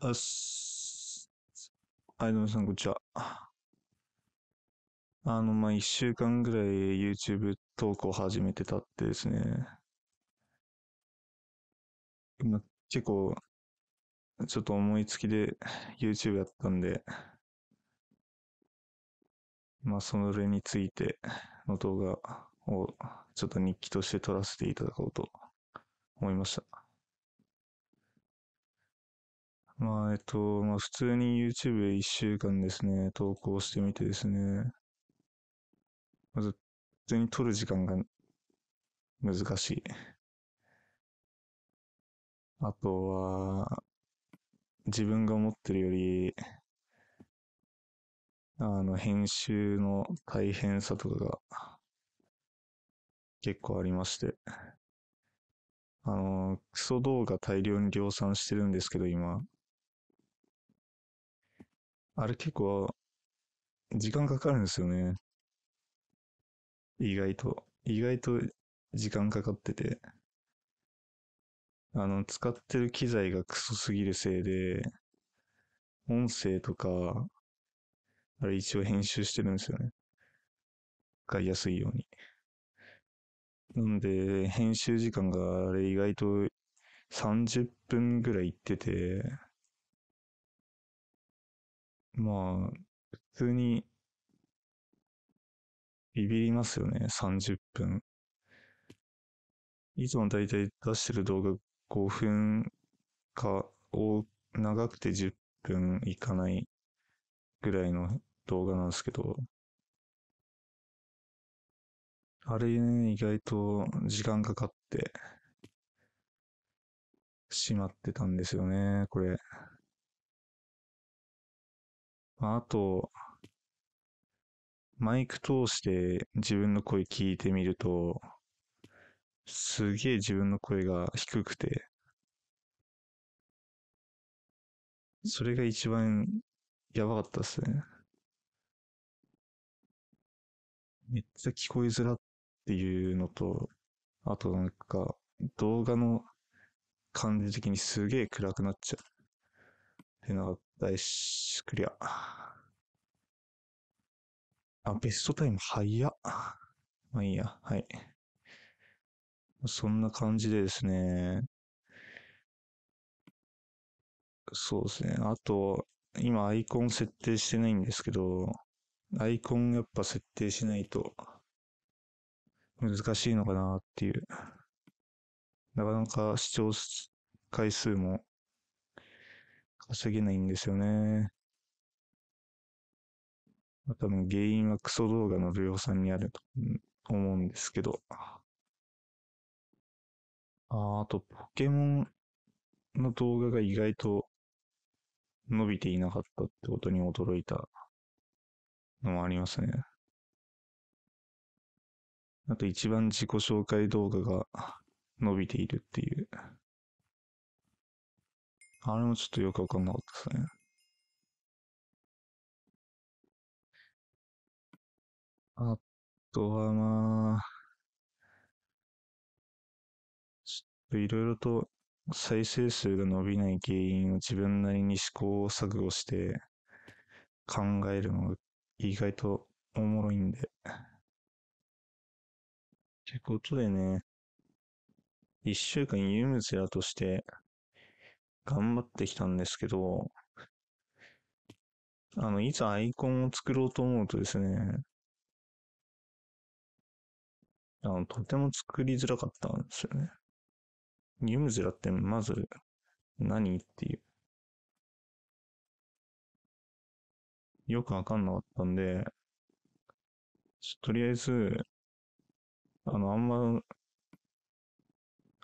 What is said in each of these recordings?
あす。はい、どうもさん、こんにちは。あの、まあ、一週間ぐらい YouTube 投稿始めてたってですね。今、結構、ちょっと思いつきで YouTube やったんで、まあ、そ例についての動画をちょっと日記として撮らせていただこうと思いました。まあ、えっと、まあ、普通に YouTube で1週間ですね、投稿してみてですね、まず、普通に撮る時間が難しい。あとは、自分が思ってるより、あの、編集の大変さとかが結構ありまして。あの、クソ動画大量に量産してるんですけど、今。あれ結構、時間かかるんですよね。意外と。意外と時間かかってて。あの、使ってる機材がクソすぎるせいで、音声とか、あれ一応編集してるんですよね。使いやすいように。なんで、編集時間があれ意外と30分ぐらいいってて、まあ、普通に、ビビりますよね、30分。いつもだいたい出してる動画5分か、を長くて10分いかないぐらいの動画なんですけど、あれね、意外と時間かかってしまってたんですよね、これ。まあ、あと、マイク通して自分の声聞いてみると、すげえ自分の声が低くて、それが一番やばかったっすね。めっちゃ聞こえづらっていうのと、あとなんか動画の感じ的にすげえ暗くなっちゃうってなっ大し、クリア。あ、ベストタイム早っ。まあいいや、はい。そんな感じでですね。そうですね。あと、今アイコン設定してないんですけど、アイコンやっぱ設定しないと難しいのかなっていう。なかなか視聴回数も稼げないんですよね。多分原因はクソ動画の量産にあると思うんですけど。ああと、ポケモンの動画が意外と伸びていなかったってことに驚いたのもありますね。あと一番自己紹介動画が伸びているっていう。あれもちょっとよくわかんなかったですね。あとはまあ、ちょっといろいろと再生数が伸びない原因を自分なりに試行錯誤して考えるのが意外とおもろいんで。ってことでね、一週間ユームゼアとして頑張ってきたんですけど、あの、いざアイコンを作ろうと思うとですね、あの、とても作りづらかったんですよね。ニュムズラってまず何っていう。よくわかんなかったんで、とりあえず、あの、あんま、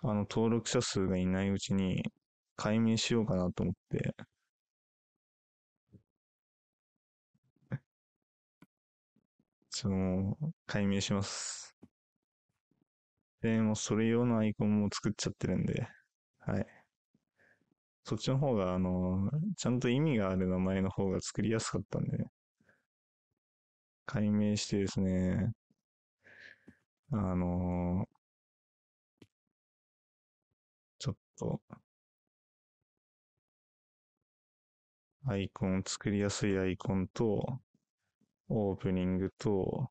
あの、登録者数がいないうちに、解明しようかなと思って。その、解明します。で、もうそれ用のアイコンも作っちゃってるんで、はい。そっちの方が、あの、ちゃんと意味がある名前の方が作りやすかったんで、解明してですね、あのちょっと、アイコン、作りやすいアイコンと、オープニングと、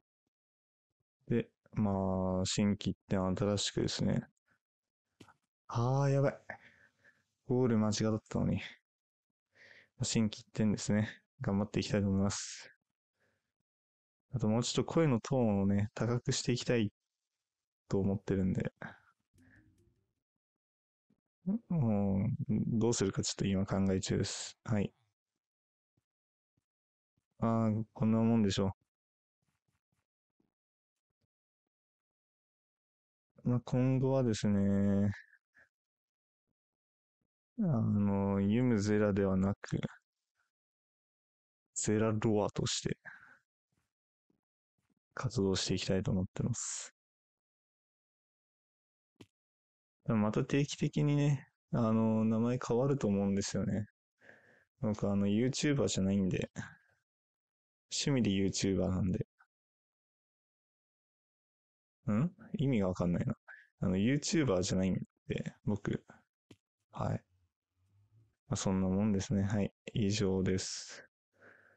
で、まあ、新規って新しくですね。あー、やばい。ゴール間違ったのに。新規点ですね。頑張っていきたいと思います。あともうちょっと声のトーンをね、高くしていきたいと思ってるんで。もう、どうするかちょっと今考え中です。はい。あ、こんなもんでしょう。まあ、今後はですね、あの、ユムゼラではなく、ゼラロアとして活動していきたいと思ってます。また定期的にね、あの、名前変わると思うんですよね。僕、あの、YouTuber じゃないんで、趣味で YouTuber なんで。ん意味がわかんないな。あの、YouTuber じゃないんで、僕。はい。まあ、そんなもんですね。はい。以上です。